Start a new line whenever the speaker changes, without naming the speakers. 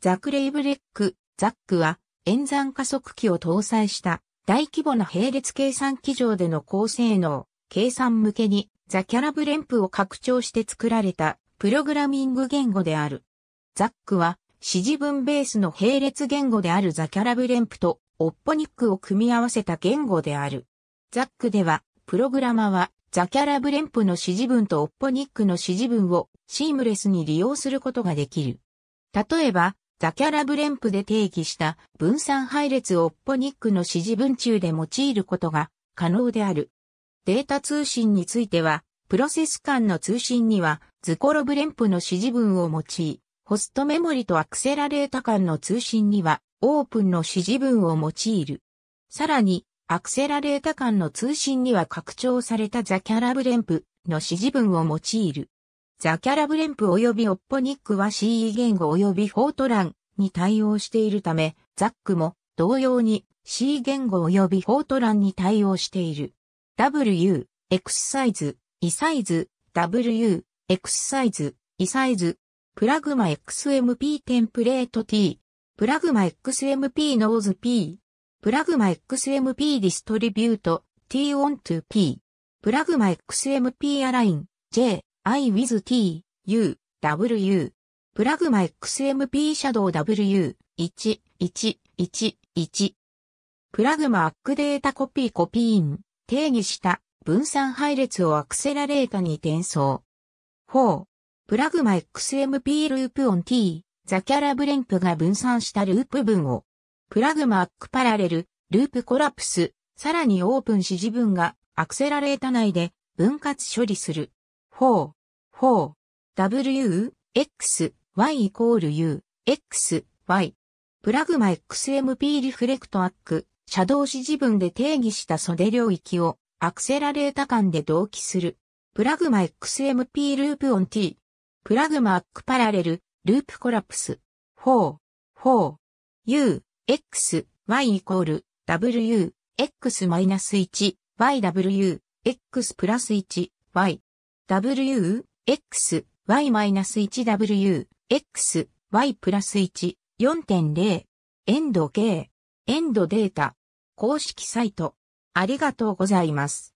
ザクレイブレック、ザックは演算加速器を搭載した大規模な並列計算機上での高性能、計算向けにザキャラブレンプを拡張して作られたプログラミング言語である。ザックは指示文ベースの並列言語であるザキャラブレンプとオッポニックを組み合わせた言語である。ザックでは、プログラマはザキャラブレンプの指示文とオッポニックの指示文をシームレスに利用することができる。例えば、ザキャラブレンプで定義した分散配列をオッポニックの指示文中で用いることが可能である。データ通信については、プロセス間の通信にはズコロブレンプの指示文を用い、ホストメモリとアクセラレータ間の通信にはオープンの指示文を用いる。さらに、アクセラレータ間の通信には拡張されたザキャラブレンプの指示文を用いる。ザキャラブレンプ及びオッポニックは CE 言語及びフォートランに対応しているため、ザックも同様に C 言語及びフォートランに対応している。W、エクササイズ、イサイズ、W、エクササイズ、イサイズ、プラグマ XMP テンプレート T、プラグマ XMP ノーズ P、プラグマ XMP ディストリビュート T on t P、プラグマ XMP アライン J、i with t, u, w, プラグマ XMP シャドウ W、1、1、1、1。プラグマアックデータコピーコピーイン、定義した分散配列をアクセラレータに転送。4、プラグマ XMP ループオン T、ザキャラブレンプが分散したループ文を、プラグマアックパラレル、ループコラプス、さらにオープン指示分がアクセラレータ内で分割処理する。4、4、w, x, y イコール u, x, y。プラグマ XMP リフレクトアック、シャドウ指自分で定義した袖領域をアクセラレータ間で同期する。プラグマ XMP ループオン T。プラグマアックパラレル、ループコラプス。4、4、u, x, y イコール w, x マイナス1、yw, x プラス1、y。w, x, y-1w, x, y 1、4.0、エンド K、エンドデータ、公式サイト。ありがとうございます。